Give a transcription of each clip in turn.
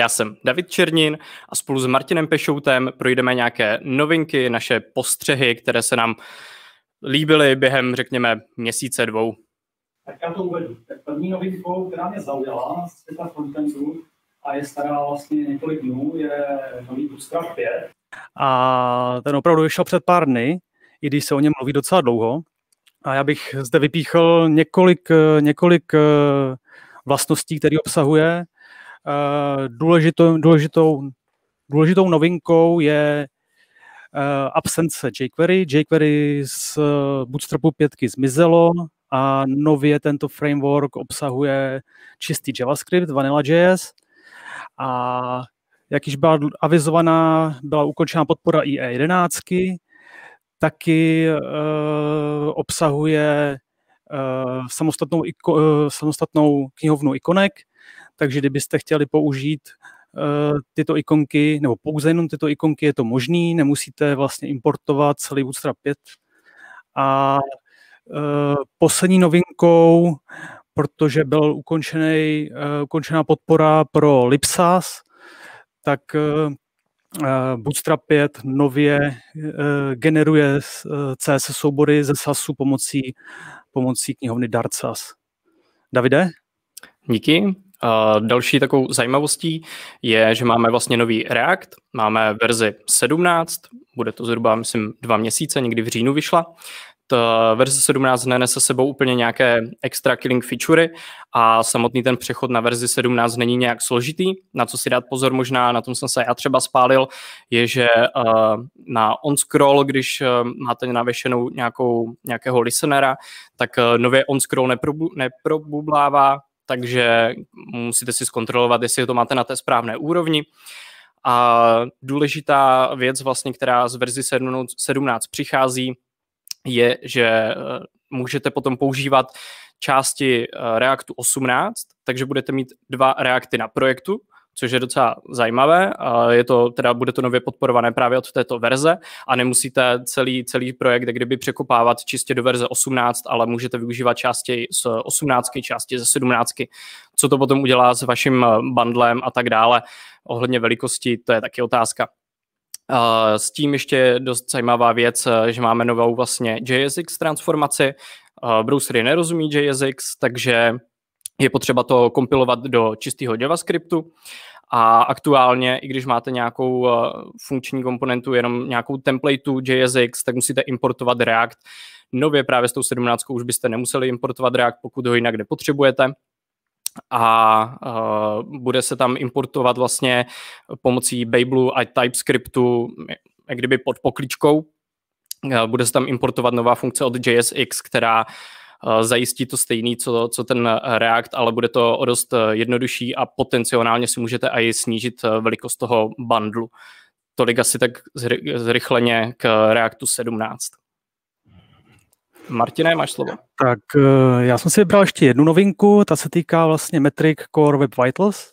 Já jsem David Černin a spolu s Martinem Pešoutem projdeme nějaké novinky, naše postřehy, které se nám líbily během, řekněme, měsíce dvou. Tak já to uvedu. Tak první novinkou, která mě zaujala z světa frontendů a je stará vlastně několik dnů, je nový Bootstrap 5. A ten opravdu vyšel před pár dny, i když se o něm mluví docela dlouho. A já bych zde vypíchl několik, několik eh, vlastností, které obsahuje. Eh, důležitou, důležitou, důležitou novinkou je eh, absence jQuery. jQuery z eh, Bootstrapu 5 zmizelo a nově tento framework obsahuje čistý JavaScript, Vanilla.js a jak již byla avizovaná, byla ukončena podpora IE11, taky uh, obsahuje uh, samostatnou, uh, samostatnou knihovnu ikonek, takže kdybyste chtěli použít eh, tyto ikonky, nebo pouze jenom tyto ikonky je to možný, nemusíte vlastně importovat celý Bootstrap 5. A eh, poslední novinkou, protože byl ukončený, eh, ukončená podpora pro Lipsas, tak Bootstrap 5 nově generuje CSS soubory ze SASu pomocí, pomocí knihovny Darcas. Davide? Díky další takovou zajímavostí je, že máme vlastně nový React, máme verzi 17, bude to zhruba, myslím, dva měsíce, někdy v říjnu vyšla. Ta verze 17 nenese sebou úplně nějaké extra killing featurey a samotný ten přechod na verzi 17 není nějak složitý. Na co si dát pozor možná, na tom jsem se já třeba spálil, je, že eh, na on-scroll, když eh, máte navěšenou nějakou, nějakého listenera, tak eh, nově on-scroll neprobu, neprobublává takže musíte si zkontrolovat, jestli to máte na té správné úrovni. A důležitá věc, vlastně, která z verzi 17 přichází, je, že eh, můžete potom používat části eh, Reactu 18, takže budete mít dva Reacty na projektu, což je docela zajímavé. Je to, teda bude to nově podporované právě od této verze a nemusíte celý, celý projekt kdyby překopávat čistě do verze 18, ale můžete využívat části z 18, části ze 17, co to potom udělá s vaším eh, bandlem a tak dále. Ohledně velikosti, to je taky otázka. Eh, s tím ještě dost zajímavá věc, eh, že máme novou vlastně JSX transformaci. Browsery nerozumí JSX, takže je potřeba to kompilovat do čistého JavaScriptu a aktuálně, i když máte nějakou eh, funkční komponentu, jenom nějakou templateu JSX, tak musíte importovat React. Nově právě s tou 17 už byste nemuseli importovat React, pokud ho jinak nepotřebujete a uh, bude se tam importovat vlastně pomocí Babelu a TypeScriptu jak kdyby pod pokličkou. Uh, bude se tam importovat nová funkce od JSX, která Eh, zajistí to stejný, co, co ten React, ale bude to o dost eh, jednodušší a potenciálně si můžete i snížit eh, velikost toho bundlu. Tolik asi tak zrychleně k Reactu 17. Martine, máš slovo. Tak já jsem si vybral ještě jednu novinku, ta se týká vlastně metrik Core Web Vitals.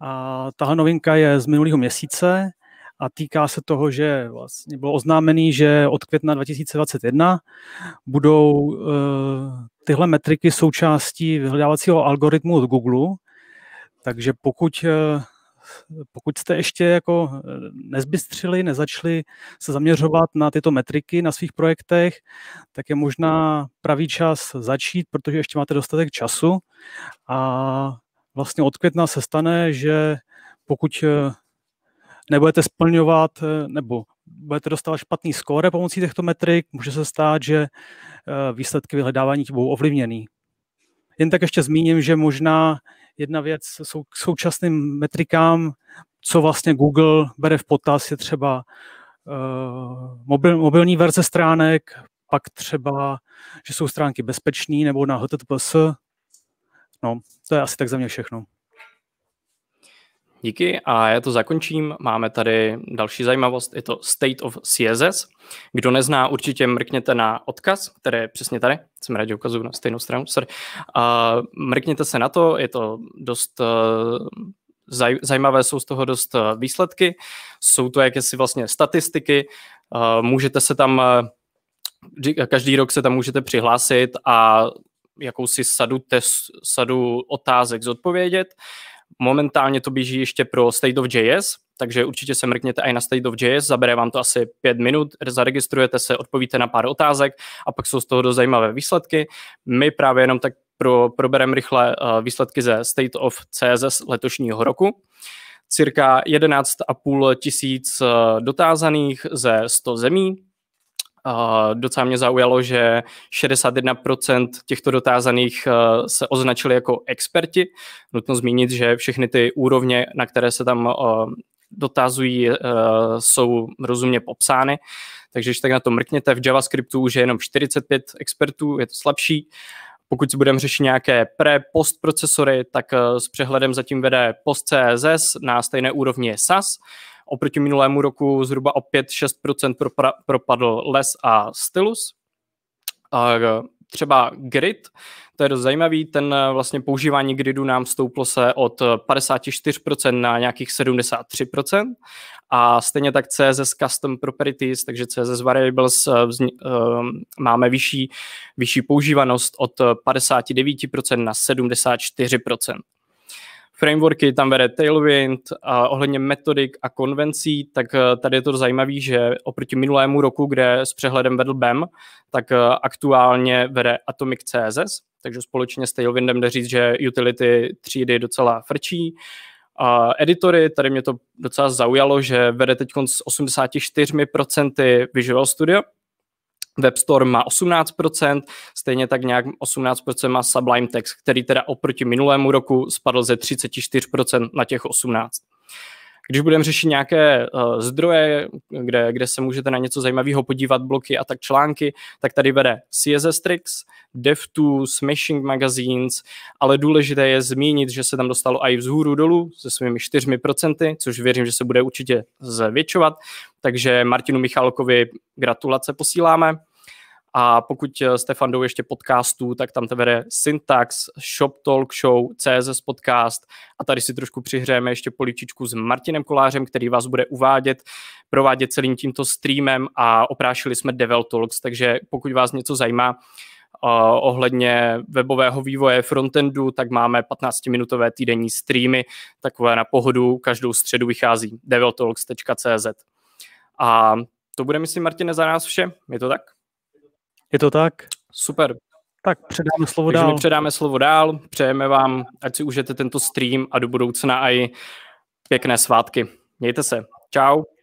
A tahle novinka je z minulého měsíce a týká se toho, že vlastně bylo oznámený, že od května 2021 budou uh, tyhle metriky součástí vyhledávacího algoritmu od Google, takže pokud uh, pokud jste ještě jako eh, nezbystřili, nezačali se zaměřovat na tyto metriky na svých projektech, tak je možná pravý čas začít, protože ještě máte dostatek času. A vlastně od května se stane, že pokud nebudete splňovat eh, nebo budete dostávat špatný skóre pomocí těchto metrik, může se stát, že eh, výsledky vyhledávání budou ovlivněný. Jen tak ještě zmíním, že možná jedna věc sou, současným metrikám, co vlastně Google bere v potaz, je třeba uh, mobil, mobilní verze stránek, pak třeba, že jsou stránky bezpečné nebo na HTTPS. No, to je asi tak za mě všechno. Díky a já to zakončím. Máme tady další zajímavost, je to State of CSS. Kdo nezná, určitě mrkněte na odkaz, který je přesně tady. Jsem rád, že ukazuju na stejnou stranu. Sorry. Uh, mrkněte se na to, je to dost uh, zaj- zajímavé, jsou z toho dost uh, výsledky. Jsou to jakési vlastně statistiky. Uh, můžete se tam, uh, každý rok se tam můžete přihlásit a jakousi sadu, test, sadu otázek zodpovědět. Uh, Momentálně to běží ještě pro State of JS, takže určitě se mrkněte i na State of JS, zabere vám to asi pět minut, zaregistrujete se, odpovíte na pár otázek a pak jsou z toho do zajímavé výsledky. My právě jenom tak pro, probereme rychle eh, výsledky ze State of CSS letošního roku. Cirka 11,5 tisíc eh, dotázaných ze 100 zemí, docela mě zaujalo, že 61% těchto dotázaných eh, se označili jako experti. Nutno zmínit, že všechny ty úrovně, na které se tam eh, dotazují, eh, jsou rozumně popsány. Takže když tak na to mrkněte, v JavaScriptu už je jenom 45 expertů, je to slabší. Pokud si budeme řešit nějaké pre-post procesory, tak s přehledem zatím vede CSS na stejné úrovni je SAS. Oproti minulému roku zhruba o 5-6% propra- propadl les a stylus. A třeba grid, to je dost zajímavý, ten eh, vlastně používání gridu nám stouplo se od 54% na nějakých 73% a stejně tak CSS Custom Properties, takže CSS Variables eh, eh, máme vyšší, vyšší používanost od 59% na 74% frameworky, tam vede Tailwind a ohledně metodik a konvencí, tak eh, tady je to zajímavé, že oproti minulému roku, kde s přehledem vedl BEM, tak eh, aktuálně vede Atomic CSS, takže společně s Tailwindem jde říct, že utility třídy docela frčí. A editory, tady mě to docela zaujalo, že vede teď s 84% Visual Studio, Webstore má 18%, stejně tak nějak 18% má Sublime Text, který teda oproti minulému roku spadl ze 34% na těch 18%. Když budeme řešit nějaké uh, zdroje, kde, kde se můžete na něco zajímavého podívat, bloky a tak články, tak tady vede CSS Tricks, DevTools, Smashing Magazines, ale důležité je zmínit, že se tam dostalo i vzhůru dolů se svými 4%, což věřím, že se bude určitě zvětšovat. Takže Martinu Michalkovi gratulace posíláme. A pokud eh, jste fandou ještě podcastů, tak tam vede Syntax, Shop Talk Show, CSS Podcast a tady si trošku přihřejeme ještě poličičku s Martinem Kolářem, který vás bude uvádět, provádět celým tímto streamem a oprášili jsme Devel Talks, takže pokud vás něco zajímá, Uh, ohledně webového vývoje frontendu, tak máme 15-minutové týdenní streamy, takové na pohodu, každou středu vychází deviltalks.cz. A to bude, myslím, Martine, za nás vše, je to tak? Je to tak? Super. Tak předáme slovo Takže dál. předáme slovo dál, přejeme vám, ať si užijete tento stream a do budoucna i pěkné svátky. Mějte se. Ciao.